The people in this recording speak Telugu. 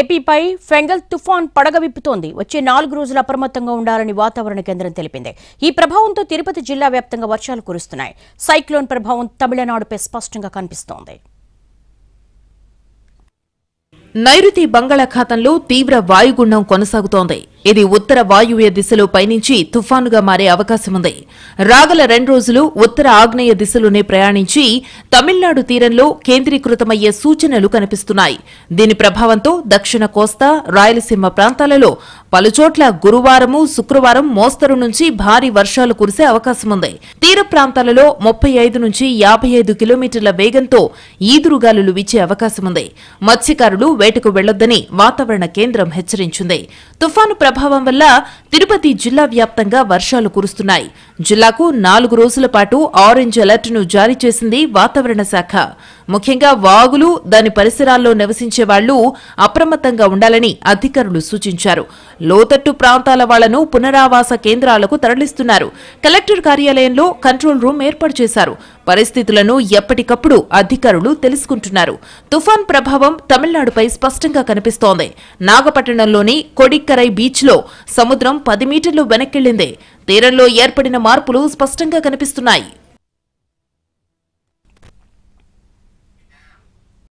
ఏపీపై ఫెంగల్ తుఫాన్ పడగ విప్పుతోంది వచ్చే నాలుగు రోజులు అప్రమత్తంగా ఉండాలని వాతావరణ కేంద్రం తెలిపింది ఈ ప్రభావంతో తిరుపతి జిల్లా వ్యాప్తంగా వర్షాలు కురుస్తున్నాయి సైక్లోన్ ప్రభావం తమిళనాడుపై స్పష్టంగా కనిపిస్తోంది నైరుతి బంగాళాఖాతంలో తీవ్ర వాయుగుండం కొనసాగుతోంది ఇది ఉత్తర వాయువ్య దిశలో పయనించి తుఫానుగా మారే అవకాశం ఉంది రాగల రెండు రోజులు ఉత్తర ఆగ్నేయ దిశలోనే ప్రయాణించి తమిళనాడు తీరంలో కేంద్రీకృతమయ్యే సూచనలు కనిపిస్తున్నాయి దీని ప్రభావంతో దక్షిణ కోస్తా రాయలసీమ ప్రాంతాలలో పలుచోట్ల గురువారం శుక్రవారం మోస్తరు నుంచి భారీ వర్షాలు కురిసే అవకాశం ఉంది తీర ప్రాంతాలలో ముప్పై ఐదు నుంచి యాభై ఐదు కిలోమీటర్ల వేగంతో ఈదురుగాలులు విచ్చే అవకాశముంది మత్స్యకారులు వేటకు వెళ్లొద్దని వాతావరణ కేంద్రం హెచ్చరించింది తుఫాను ప్రభావం వల్ల తిరుపతి జిల్లా వ్యాప్తంగా వర్షాలు కురుస్తున్నాయి జిల్లాకు నాలుగు రోజుల పాటు ఆరెంజ్ అలర్ట్ ను జారీ చేసింది వాతావరణ శాఖ ముఖ్యంగా వాగులు దాని పరిసరాల్లో నివసించే వాళ్లు అప్రమత్తంగా ఉండాలని అధికారులు సూచించారు లోతట్టు ప్రాంతాల వాళ్లను పునరావాస కేంద్రాలకు తరలిస్తున్నారు కలెక్టర్ కార్యాలయంలో కంట్రోల్ రూమ్ ఏర్పాటు చేశారు పరిస్థితులను ఎప్పటికప్పుడు అధికారులు తెలుసుకుంటున్నారు తుఫాన్ ప్రభావం తమిళనాడుపై స్పష్టంగా కనిపిస్తోంది నాగపట్టణంలోని కొడిక్కరై బీచ్ లో సముద్రం పది మీటర్లు వెనక్కెళ్లింది తీరంలో ఏర్పడిన మార్పులు స్పష్టంగా కనిపిస్తున్నాయి